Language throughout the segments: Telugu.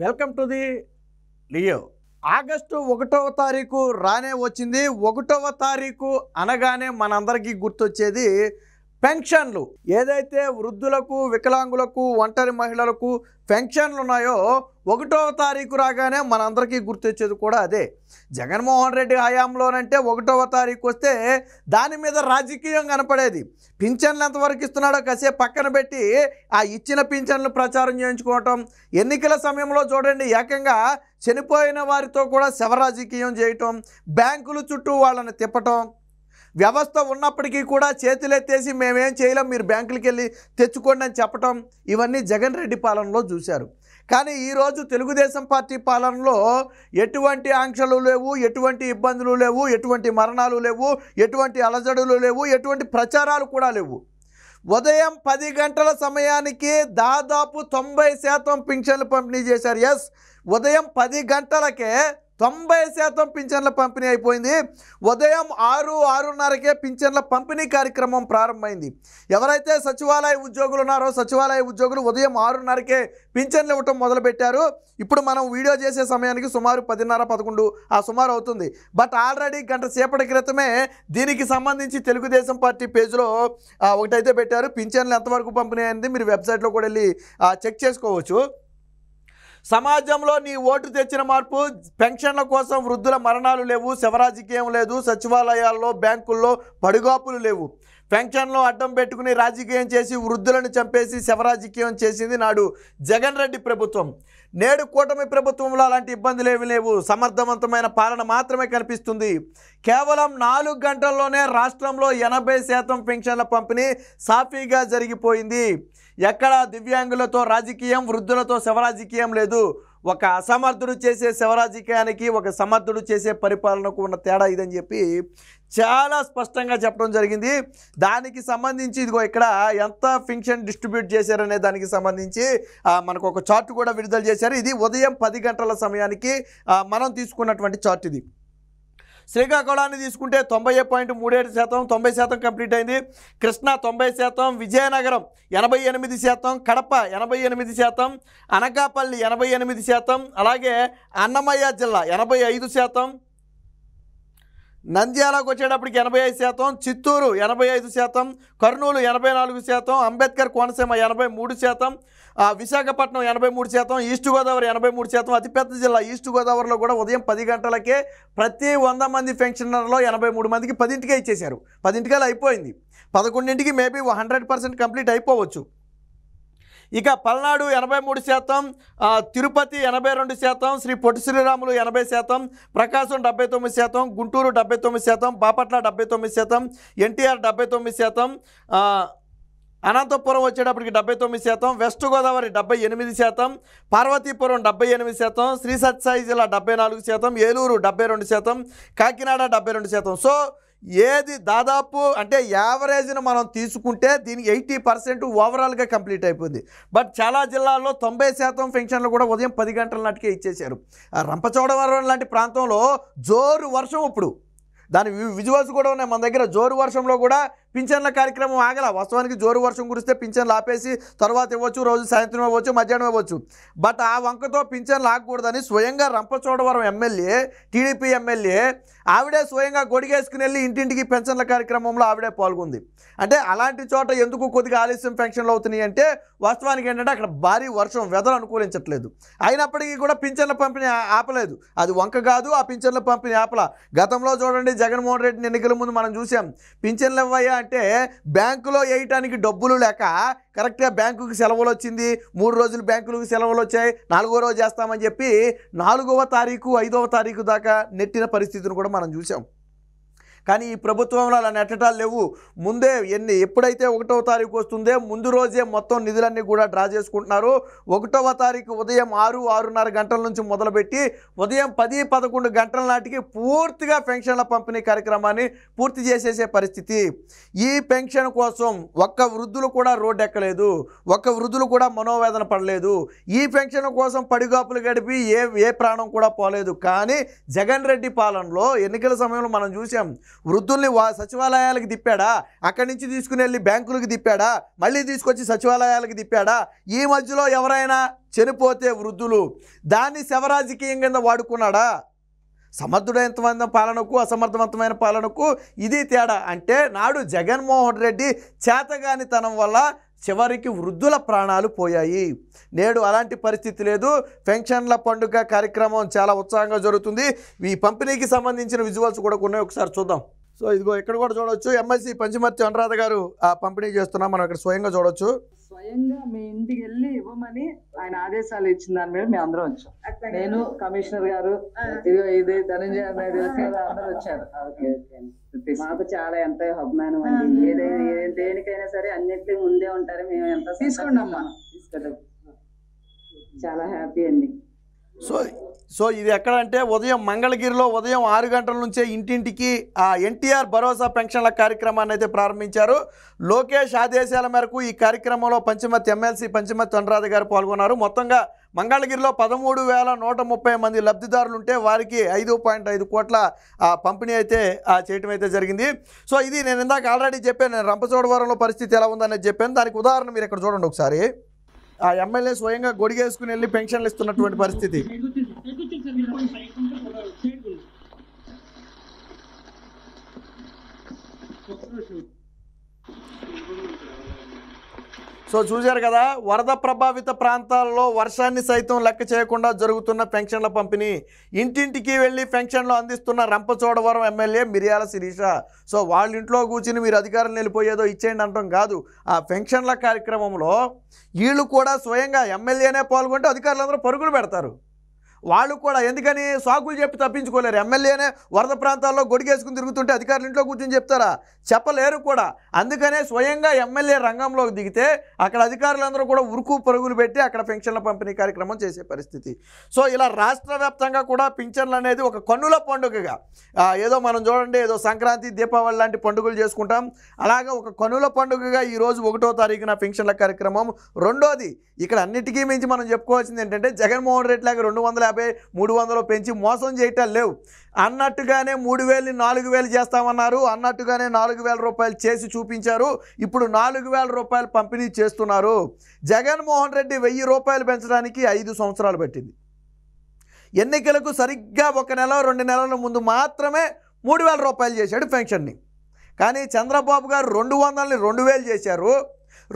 welcome to the Leo August ఒకటవ తారీఖు రానే వచ్చింది ఒకటవ తారీఖు అనగానే మనందరికీ గుర్తొచ్చేది పెన్షన్లు ఏదైతే వృద్ధులకు వికలాంగులకు ఒంటరి మహిళలకు పెన్షన్లు ఉన్నాయో ఒకటో తారీఖు రాగానే మనందరికీ గుర్తొచ్చేది కూడా అదే జగన్మోహన్ రెడ్డి హయాంలోనంటే ఒకటవ తారీఖు వస్తే దాని మీద రాజకీయం కనపడేది పింఛన్లు ఎంతవరకు ఇస్తున్నాడో కాసేపు పక్కన పెట్టి ఆ ఇచ్చిన పింఛన్లు ప్రచారం చేయించుకోవటం ఎన్నికల సమయంలో చూడండి ఏకంగా చనిపోయిన వారితో కూడా శవరాజకీయం చేయటం బ్యాంకులు చుట్టూ వాళ్ళని తిప్పటం వ్యవస్థ ఉన్నప్పటికీ కూడా చేతులెత్తేసి మేమేం చేయలేం మీరు బ్యాంకులకి వెళ్ళి తెచ్చుకోండి అని చెప్పటం ఇవన్నీ జగన్ రెడ్డి పాలనలో చూశారు కానీ ఈరోజు తెలుగుదేశం పార్టీ పాలనలో ఎటువంటి ఆంక్షలు లేవు ఎటువంటి ఇబ్బందులు లేవు ఎటువంటి మరణాలు లేవు ఎటువంటి అలజడులు లేవు ఎటువంటి ప్రచారాలు కూడా లేవు ఉదయం పది గంటల సమయానికి దాదాపు తొంభై శాతం పింఛన్లు పంపిణీ చేశారు ఎస్ ఉదయం పది గంటలకే తొంభై శాతం పింఛన్ల పంపిణీ అయిపోయింది ఉదయం ఆరు ఆరున్నరకే పింఛన్ల పంపిణీ కార్యక్రమం ప్రారంభమైంది ఎవరైతే సచివాలయ ఉద్యోగులు ఉన్నారో సచివాలయ ఉద్యోగులు ఉదయం ఆరున్నరకే పింఛన్లు ఇవ్వటం మొదలుపెట్టారు ఇప్పుడు మనం వీడియో చేసే సమయానికి సుమారు పదిన్నర పదకొండు ఆ సుమారు అవుతుంది బట్ ఆల్రెడీ గంట సేపటి క్రితమే దీనికి సంబంధించి తెలుగుదేశం పార్టీ పేజ్లో ఒకటైతే పెట్టారు పింఛన్లు ఎంతవరకు పంపిణీ అయింది మీరు వెబ్సైట్లో కూడా వెళ్ళి చెక్ చేసుకోవచ్చు సమాజంలో నీ ఓటు తెచ్చిన మార్పు పెన్షన్ల కోసం వృద్ధుల మరణాలు లేవు శవరాజకీయం లేదు సచివాలయాల్లో బ్యాంకుల్లో పడుగాపులు లేవు పెన్షన్లో అడ్డం పెట్టుకుని రాజకీయం చేసి వృద్ధులను చంపేసి శవరాజకీయం చేసింది నాడు జగన్ రెడ్డి ప్రభుత్వం నేడు కూటమి ప్రభుత్వంలో అలాంటి ఇబ్బందులు ఏమి లేవు సమర్థవంతమైన పాలన మాత్రమే కనిపిస్తుంది కేవలం నాలుగు గంటల్లోనే రాష్ట్రంలో ఎనభై శాతం పెన్షన్ల పంపిణీ సాఫీగా జరిగిపోయింది ఎక్కడ దివ్యాంగులతో రాజకీయం వృద్ధులతో శవరాజకీయం లేదు ఒక అసమర్థుడు చేసే శవరాజకీయానికి ఒక సమర్థుడు చేసే పరిపాలనకు ఉన్న తేడా ఇదని చెప్పి చాలా స్పష్టంగా చెప్పడం జరిగింది దానికి సంబంధించి ఇదిగో ఇక్కడ ఎంత ఫింక్షన్ డిస్ట్రిబ్యూట్ చేశారనే దానికి సంబంధించి మనకు ఒక చార్ట్ కూడా విడుదల చేశారు ఇది ఉదయం పది గంటల సమయానికి మనం తీసుకున్నటువంటి చార్ట్ ఇది శ్రీకాకుళాన్ని తీసుకుంటే తొంభై పాయింట్ మూడేడు శాతం తొంభై శాతం కంప్లీట్ అయింది కృష్ణ తొంభై శాతం విజయనగరం ఎనభై ఎనిమిది శాతం కడప ఎనభై ఎనిమిది శాతం అనకాపల్లి ఎనభై ఎనిమిది శాతం అలాగే అన్నమయ్య జిల్లా ఎనభై ఐదు శాతం నంద్యాలకు వచ్చేటప్పటికి ఎనభై ఐదు శాతం చిత్తూరు ఎనభై ఐదు శాతం కర్నూలు ఎనభై నాలుగు శాతం అంబేద్కర్ కోనసీమ ఎనభై మూడు శాతం విశాఖపట్నం ఎనభై మూడు శాతం ఈస్ట్ గోదావరి ఎనభై మూడు శాతం అతిపెద్ద జిల్లా ఈస్ట్ గోదావరిలో కూడా ఉదయం పది గంటలకే ప్రతి వంద మంది పెన్షనర్లో ఎనభై మూడు మందికి పదింటికే ఇచ్చేశారు పదింటికే అయిపోయింది పదకొండింటికి మేబీ హండ్రెడ్ పర్సెంట్ కంప్లీట్ అయిపోవచ్చు ఇక పల్నాడు ఎనభై మూడు శాతం తిరుపతి ఎనభై రెండు శాతం శ్రీ పొట్టి శ్రీరాములు ఎనభై శాతం ప్రకాశం డెబ్బై తొమ్మిది శాతం గుంటూరు డెబ్బై తొమ్మిది శాతం బాపట్ల డెబ్బై తొమ్మిది శాతం ఎన్టీఆర్ డెబ్బై తొమ్మిది శాతం అనంతపురం వచ్చేటప్పటికి డెబ్బై తొమ్మిది శాతం వెస్ట్ గోదావరి డెబ్బై ఎనిమిది శాతం పార్వతీపురం డెబ్బై ఎనిమిది శాతం శ్రీ సత్యసాయి జిల్లా డెబ్బై నాలుగు శాతం ఏలూరు డెబ్బై రెండు శాతం కాకినాడ డెబ్బై రెండు శాతం సో ఏది దాదాపు అంటే యావరేజ్ని మనం తీసుకుంటే దీని ఎయిటీ పర్సెంట్ ఓవరాల్గా కంప్లీట్ అయిపోయింది బట్ చాలా జిల్లాల్లో తొంభై శాతం ఫెన్షన్లు కూడా ఉదయం పది గంటల నాటికే ఇచ్చేశారు రంపచోడవరం లాంటి ప్రాంతంలో జోరు వర్షం ఇప్పుడు దాని విజువల్స్ కూడా ఉన్నాయి మన దగ్గర జోరు వర్షంలో కూడా పింఛన్ల కార్యక్రమం ఆగల వాస్తవానికి జోరు వర్షం కురిస్తే పింఛన్లు ఆపేసి తర్వాత ఇవ్వచ్చు రోజు సాయంత్రం ఇవ్వచ్చు మధ్యాహ్నం ఇవ్వచ్చు బట్ ఆ వంకతో పింఛన్లు ఆగకూడదని స్వయంగా రంపచోడవరం ఎమ్మెల్యే టీడీపీ ఎమ్మెల్యే ఆవిడే స్వయంగా గొడిగేసుకుని వెళ్ళి ఇంటింటికి పెన్షన్ల కార్యక్రమంలో ఆవిడే పాల్గొంది అంటే అలాంటి చోట ఎందుకు కొద్దిగా ఆలస్యం పెన్షన్లు అవుతున్నాయి అంటే వాస్తవానికి ఏంటంటే అక్కడ భారీ వర్షం వెదర్ అనుకూలించట్లేదు అయినప్పటికీ కూడా పింఛన్ల పంపిణీ ఆపలేదు అది వంక కాదు ఆ పింఛన్ల పంపిణీ ఆపల గతంలో చూడండి జగన్మోహన్ రెడ్డి ఎన్నికల ముందు మనం చూసాం పింఛన్లు ఇవ్వయ్యా అంటే బ్యాంకులో వేయటానికి డబ్బులు లేక కరెక్ట్గా బ్యాంకుకి సెలవులు వచ్చింది మూడు రోజులు బ్యాంకులకు సెలవులు వచ్చాయి నాలుగో రోజు చేస్తామని చెప్పి నాలుగవ తారీఖు ఐదవ తారీఖు దాకా నెట్టిన పరిస్థితిని కూడా మనం చూసాం కానీ ఈ ప్రభుత్వంలో అలా నెట్టడాలు లేవు ముందే ఎన్ని ఎప్పుడైతే ఒకటవ తారీఖు వస్తుందే ముందు రోజే మొత్తం నిధులన్నీ కూడా డ్రా చేసుకుంటున్నారు ఒకటవ తారీఖు ఉదయం ఆరు ఆరున్నర గంటల నుంచి మొదలుపెట్టి ఉదయం పది పదకొండు గంటల నాటికి పూర్తిగా పెన్షన్ల పంపిణీ కార్యక్రమాన్ని పూర్తి చేసేసే పరిస్థితి ఈ పెన్షన్ కోసం ఒక్క వృద్ధులు కూడా రోడ్ ఎక్కలేదు ఒక్క వృద్ధులు కూడా మనోవేదన పడలేదు ఈ పెన్షన్ కోసం పడిగాపులు గడిపి ఏ ఏ ప్రాణం కూడా పోలేదు కానీ జగన్ రెడ్డి పాలనలో ఎన్నికల సమయంలో మనం చూసాం వృద్ధుల్ని సచివాలయాలకు తిప్పాడా అక్కడి నుంచి తీసుకుని వెళ్ళి బ్యాంకులకు తిప్పాడా మళ్ళీ తీసుకొచ్చి సచివాలయాలకు తిప్పాడా ఈ మధ్యలో ఎవరైనా చనిపోతే వృద్ధులు దాన్ని శవరాజకీయం కింద వాడుకున్నాడా సమర్థుడైనంతమైన పాలనకు అసమర్థవంతమైన పాలనకు ఇది తేడా అంటే నాడు జగన్మోహన్ రెడ్డి చేతగాని తనం వల్ల చివరికి వృద్ధుల ప్రాణాలు పోయాయి నేడు అలాంటి పరిస్థితి లేదు పెన్షన్ల పండుగ కార్యక్రమం చాలా ఉత్సాహంగా జరుగుతుంది ఈ పంపిణీకి సంబంధించిన విజువల్స్ కూడా ఉన్నాయి ఒకసారి చూద్దాం సో ఇదిగో ఇక్కడ కూడా చూడవచ్చు ఎమ్మెల్సీ పంచమర్తి అనురాధ గారు ఆ పంపిణీ చేస్తున్నాం మనం ఇక్కడ స్వయంగా చూడవచ్చు స్వయంగా మీ ఇంటికి వెళ్ళి ఇవ్వమని ఆయన ఆదేశాలు ఇచ్చిన దాని మీద మేము అందరం వచ్చాం నేను కమిషనర్ గారు ఇదిగో ఇది ధనంజయ అందరూ వచ్చారు మాకు చాలా ఎంత అభిమానం అండి ఏదైనా దేనికైనా సరే అన్నిటి ముందే ఉంటారు మేము ఎంత తీసుకోండి అమ్మా తీసుకోండి చాలా హ్యాపీ అండి సో సో ఇది ఎక్కడంటే ఉదయం మంగళగిరిలో ఉదయం ఆరు గంటల నుంచే ఇంటింటికి ఆ ఎన్టీఆర్ భరోసా పెన్షన్ల కార్యక్రమాన్ని అయితే ప్రారంభించారు లోకేష్ ఆదేశాల మేరకు ఈ కార్యక్రమంలో పంచమతి ఎమ్మెల్సీ పంచమతి అనురాధ గారు పాల్గొన్నారు మొత్తంగా మంగళగిరిలో పదమూడు వేల నూట ముప్పై మంది లబ్ధిదారులు ఉంటే వారికి ఐదు పాయింట్ ఐదు కోట్ల పంపిణీ అయితే చేయటం అయితే జరిగింది సో ఇది నేను ఇందాక ఆల్రెడీ చెప్పాను నేను రంపచోడవరంలో పరిస్థితి ఎలా ఉందనేది చెప్పాను దానికి ఉదాహరణ మీరు ఇక్కడ చూడండి ఒకసారి ఆ ఎమ్మెల్యే స్వయంగా గొడిగేసుకుని వెళ్ళి పెన్షన్లు ఇస్తున్నటువంటి పరిస్థితి సో చూశారు కదా వరద ప్రభావిత ప్రాంతాల్లో వర్షాన్ని సైతం లెక్క చేయకుండా జరుగుతున్న పెన్షన్ల పంపిణీ ఇంటింటికి వెళ్ళి పెన్షన్లు అందిస్తున్న రంపచోడవరం ఎమ్మెల్యే మిరియాల శిరీష సో వాళ్ళ ఇంట్లో కూర్చుని మీరు అధికారం నిలిపోయేదో ఇచ్చేయండి అంటాం కాదు ఆ పెన్షన్ల కార్యక్రమంలో వీళ్ళు కూడా స్వయంగా ఎమ్మెల్యేనే పాల్గొంటే అధికారులందరూ పరుగులు పెడతారు వాళ్ళు కూడా ఎందుకని సాకులు చెప్పి తప్పించుకోలేరు ఎమ్మెల్యేనే వరద ప్రాంతాల్లో గొడిగేసుకుని తిరుగుతుంటే అధికారులు ఇంట్లో కూర్చొని చెప్తారా చెప్పలేరు కూడా అందుకనే స్వయంగా ఎమ్మెల్యే రంగంలోకి దిగితే అక్కడ అధికారులందరూ కూడా ఉరుకు పరుగులు పెట్టి అక్కడ పెన్షన్ల పంపిణీ కార్యక్రమం చేసే పరిస్థితి సో ఇలా రాష్ట్ర కూడా పింఛన్లు అనేది ఒక కన్నుల పండుగగా ఏదో మనం చూడండి ఏదో సంక్రాంతి దీపావళి లాంటి పండుగలు చేసుకుంటాం అలాగే ఒక కనుల పండుగగా ఈరోజు ఒకటో తారీఖున పెన్షన్ల కార్యక్రమం రెండోది ఇక్కడ అన్నిటికీ మించి మనం చెప్పుకోవాల్సింది ఏంటంటే జగన్మోహన్ రెడ్డి లాగా రెండు వందల యాభై మూడు వందలు పెంచి మోసం చేయటం లేవు అన్నట్టుగానే మూడు వేలు నాలుగు వేలు చేస్తామన్నారు అన్నట్టుగానే నాలుగు వేల రూపాయలు చేసి చూపించారు ఇప్పుడు నాలుగు వేల రూపాయలు పంపిణీ చేస్తున్నారు జగన్మోహన్ రెడ్డి వెయ్యి రూపాయలు పెంచడానికి ఐదు సంవత్సరాలు పట్టింది ఎన్నికలకు సరిగ్గా ఒక నెల రెండు నెలల ముందు మాత్రమే మూడు వేల రూపాయలు చేశాడు పెన్షన్ని కానీ చంద్రబాబు గారు రెండు వందలని రెండు వేలు చేశారు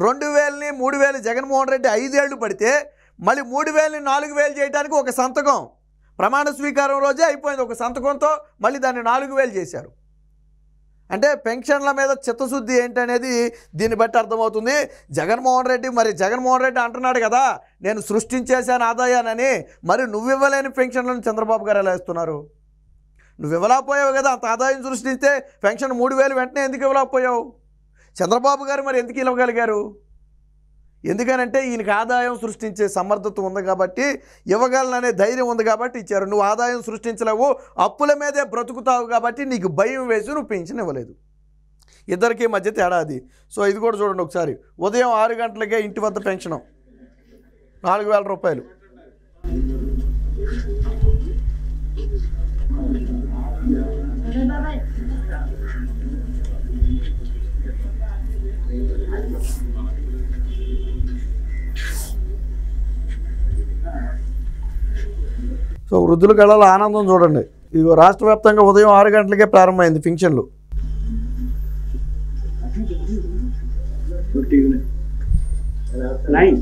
రెండు వేలని మూడు వేలు జగన్మోహన్ రెడ్డి ఐదేళ్లు పడితే మళ్ళీ మూడు వేలని నాలుగు వేలు చేయడానికి ఒక సంతకం ప్రమాణ స్వీకారం రోజే అయిపోయింది ఒక సంతకంతో మళ్ళీ దాన్ని నాలుగు వేలు చేశారు అంటే పెన్షన్ల మీద చిత్తశుద్ధి ఏంటనేది దీన్ని బట్టి అర్థమవుతుంది జగన్మోహన్ రెడ్డి మరి జగన్మోహన్ రెడ్డి అంటున్నాడు కదా నేను సృష్టించేశాను ఆదాయానని మరి నువ్వు ఇవ్వలేని పెన్షన్లను చంద్రబాబు గారు ఎలా ఇస్తున్నారు నువ్వు ఇవ్వలేకపోయావు కదా అంత ఆదాయం సృష్టిస్తే పెన్షన్ మూడు వెంటనే ఎందుకు ఇవ్వలేకపోయావు చంద్రబాబు గారు మరి ఎందుకు ఇవ్వగలిగారు ఎందుకనంటే ఈయనకి ఆదాయం సృష్టించే సమర్థత ఉంది కాబట్టి ఇవ్వగలననే ధైర్యం ఉంది కాబట్టి ఇచ్చారు నువ్వు ఆదాయం సృష్టించలేవు అప్పుల మీదే బ్రతుకుతావు కాబట్టి నీకు భయం వేసి నువ్వు పెంచిన ఇవ్వలేదు ఇద్దరికి మధ్య తేడా అది సో ఇది కూడా చూడండి ఒకసారి ఉదయం ఆరు గంటలకే ఇంటి వద్ద పెంచడం నాలుగు వేల రూపాయలు సో వృద్ధులు కళల ఆనందం చూడండి ఇది రాష్ట్ర వ్యాప్తంగా ఉదయం ఆరు గంటలకే ప్రారంభమైంది ఫింక్షన్లు నైన్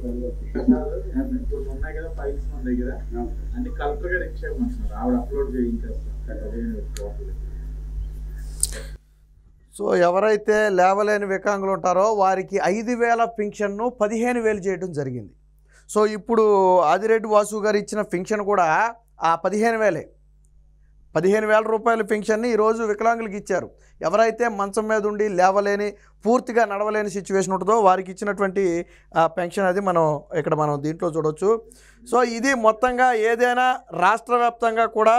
సో ఎవరైతే లేవలేని వికాంగులు ఉంటారో వారికి ఐదు వేల పింఛన్ను పదిహేను వేలు చేయడం జరిగింది సో ఇప్పుడు ఆదిరెడ్డి వాసు గారు ఇచ్చిన పింఛన్ కూడా ఆ పదిహేను వేలే పదిహేను వేల రూపాయల పెన్షన్ని ఈరోజు వికలాంగులకు ఇచ్చారు ఎవరైతే మంచం మీద ఉండి లేవలేని పూర్తిగా నడవలేని సిచ్యువేషన్ ఉంటుందో వారికి ఇచ్చినటువంటి పెన్షన్ అది మనం ఇక్కడ మనం దీంట్లో చూడవచ్చు సో ఇది మొత్తంగా ఏదైనా రాష్ట్ర కూడా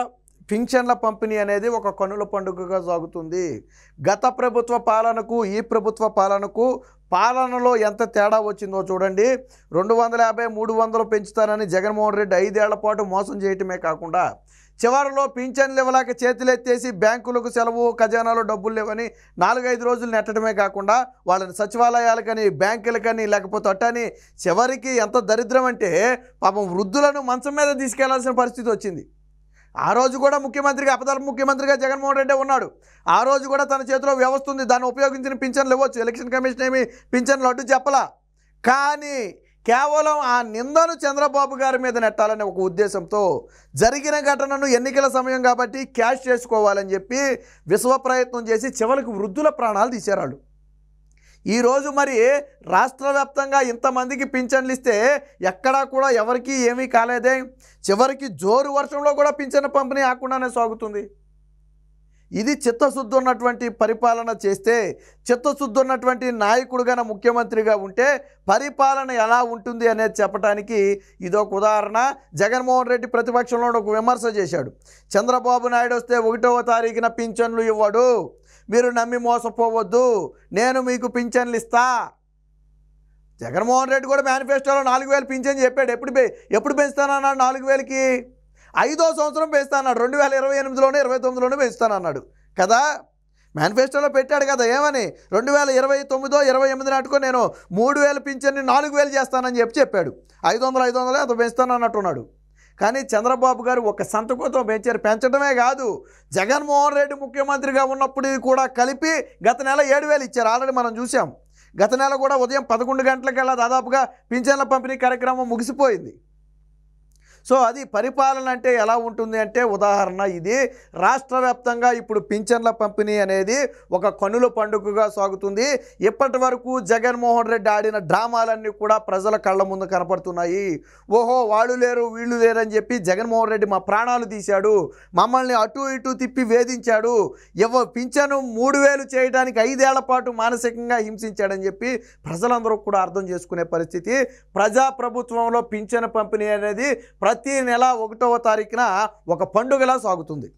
పింఛన్ల పంపిణీ అనేది ఒక కనుల పండుగగా సాగుతుంది గత ప్రభుత్వ పాలనకు ఈ ప్రభుత్వ పాలనకు పాలనలో ఎంత తేడా వచ్చిందో చూడండి రెండు వందల యాభై మూడు వందలు పెంచుతానని జగన్మోహన్ రెడ్డి ఐదేళ్ల పాటు మోసం చేయటమే కాకుండా చివరిలో పింఛన్లు ఇవ్వలేక చేతులెత్తేసి బ్యాంకులకు సెలవు ఖజానాలో డబ్బులు లేవని నాలుగైదు రోజులు నెట్టడమే కాకుండా వాళ్ళని సచివాలయాలకని బ్యాంకులకని లేకపోతే అట్టని చివరికి ఎంత దరిద్రం అంటే పాపం వృద్ధులను మంచం మీద తీసుకెళ్లాల్సిన పరిస్థితి వచ్చింది ఆ రోజు కూడా ముఖ్యమంత్రిగా అపదల ముఖ్యమంత్రిగా జగన్మోహన్ రెడ్డి ఉన్నాడు ఆ రోజు కూడా తన చేతిలో వ్యవస్థ ఉంది దాన్ని ఉపయోగించిన పింఛన్లు ఇవ్వచ్చు ఎలక్షన్ కమిషన్ ఏమి పింఛన్లు అడ్డు చెప్పలా కానీ కేవలం ఆ నిందను చంద్రబాబు గారి మీద నెట్టాలనే ఒక ఉద్దేశంతో జరిగిన ఘటనను ఎన్నికల సమయం కాబట్టి క్యాష్ చేసుకోవాలని చెప్పి విశ్వ ప్రయత్నం చేసి చివరికి వృద్ధుల ప్రాణాలు తీసేరాళ్ళు ఈరోజు మరి రాష్ట్ర వ్యాప్తంగా ఇంతమందికి పింఛన్లు ఇస్తే ఎక్కడా కూడా ఎవరికీ ఏమీ కాలేదే చివరికి జోరు వర్షంలో కూడా పింఛన్ పంపిణీ ఆకుండానే సాగుతుంది ఇది చిత్తశుద్ధి ఉన్నటువంటి పరిపాలన చేస్తే చిత్తశుద్ధి ఉన్నటువంటి నాయకుడుగా ముఖ్యమంత్రిగా ఉంటే పరిపాలన ఎలా ఉంటుంది అనేది చెప్పడానికి ఇదొక ఉదాహరణ జగన్మోహన్ రెడ్డి ప్రతిపక్షంలో ఒక విమర్శ చేశాడు చంద్రబాబు నాయుడు వస్తే ఒకటవ తారీఖున పింఛన్లు ఇవ్వడు మీరు నమ్మి మోసపోవద్దు నేను మీకు పింఛన్లు ఇస్తా జగన్మోహన్ రెడ్డి కూడా మేనిఫెస్టోలో నాలుగు వేలు పింఛన్ చెప్పాడు ఎప్పుడు ఎప్పుడు పెంచుతానన్నాడు నాలుగు వేలకి ఐదో సంవత్సరం పెంచుతా అన్నాడు రెండు వేల ఇరవై ఎనిమిదిలోనే ఇరవై తొమ్మిదిలోనే పెంచుతాను అన్నాడు కదా మేనిఫెస్టోలో పెట్టాడు కదా ఏమని రెండు వేల ఇరవై తొమ్మిదో ఇరవై ఎనిమిది నాటుకో నేను మూడు వేలు పింఛన్ని నాలుగు వేలు చేస్తానని చెప్పి చెప్పాడు ఐదు వందలు ఐదు వందలే అంత పెంచుతాను అన్నట్టున్నాడు కానీ చంద్రబాబు గారు ఒక సంతకంతో పెంచారు పెంచడమే కాదు జగన్మోహన్ రెడ్డి ముఖ్యమంత్రిగా ఉన్నప్పుడు కూడా కలిపి గత నెల ఏడు వేలు ఇచ్చారు ఆల్రెడీ మనం చూసాం గత నెల కూడా ఉదయం పదకొండు గంటలకల్లా దాదాపుగా పింఛన్ల పంపిణీ కార్యక్రమం ముగిసిపోయింది సో అది పరిపాలన అంటే ఎలా ఉంటుంది అంటే ఉదాహరణ ఇది రాష్ట్ర వ్యాప్తంగా ఇప్పుడు పింఛన్ల పంపిణీ అనేది ఒక కనుల పండుగగా సాగుతుంది ఇప్పటి వరకు జగన్మోహన్ రెడ్డి ఆడిన డ్రామాలన్నీ కూడా ప్రజల కళ్ళ ముందు కనపడుతున్నాయి ఓహో వాళ్ళు లేరు వీళ్ళు లేరని చెప్పి జగన్మోహన్ రెడ్డి మా ప్రాణాలు తీశాడు మమ్మల్ని అటు ఇటు తిప్పి వేధించాడు ఎవ పింఛను మూడు వేలు చేయడానికి ఐదేళ్ల పాటు మానసికంగా హింసించాడని చెప్పి ప్రజలందరూ కూడా అర్థం చేసుకునే పరిస్థితి ప్రజాప్రభుత్వంలో పింఛను పంపిణీ అనేది ప్ర ప్రతి నెల ఒకటవ తారీఖున ఒక పండుగలా సాగుతుంది